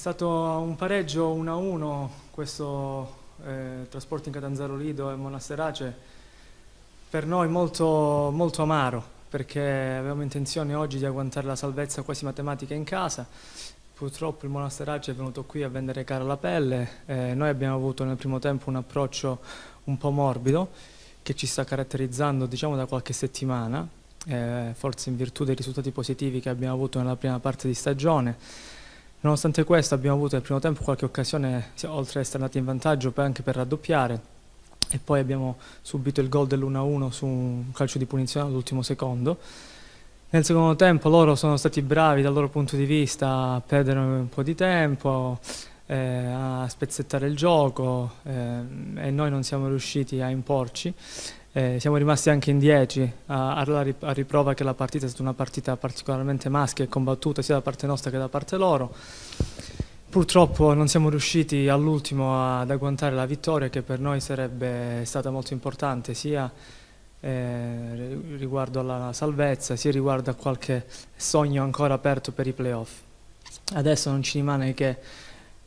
stato un pareggio 1-1 questo eh, in Catanzaro Lido e Monasterace per noi molto, molto amaro perché avevamo intenzione oggi di agguantare la salvezza quasi matematica in casa purtroppo il Monasterace è venuto qui a vendere cara la pelle eh, noi abbiamo avuto nel primo tempo un approccio un po' morbido che ci sta caratterizzando diciamo da qualche settimana eh, forse in virtù dei risultati positivi che abbiamo avuto nella prima parte di stagione Nonostante questo abbiamo avuto nel primo tempo qualche occasione, oltre ad essere andati in vantaggio, anche per raddoppiare e poi abbiamo subito il gol dell'1-1 su un calcio di punizione all'ultimo secondo. Nel secondo tempo loro sono stati bravi dal loro punto di vista a perdere un po' di tempo, eh, a spezzettare il gioco eh, e noi non siamo riusciti a imporci eh, siamo rimasti anche in 10 a, a, riprova che la partita è stata una partita particolarmente maschia e combattuta sia da parte nostra che da parte loro. Purtroppo non siamo riusciti all'ultimo ad agguantare la vittoria che per noi sarebbe stata molto importante sia eh, riguardo alla salvezza sia riguardo a qualche sogno ancora aperto per i playoff. Adesso non ci rimane che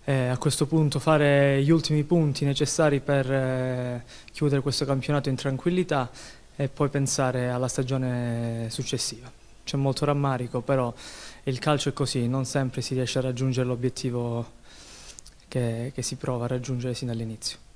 eh, a questo punto fare gli ultimi punti necessari per eh, chiudere questo campionato in tranquillità e poi pensare alla stagione successiva. C'è molto rammarico, però il calcio è così, non sempre si riesce a raggiungere l'obiettivo che, che si prova a raggiungere sin dall'inizio.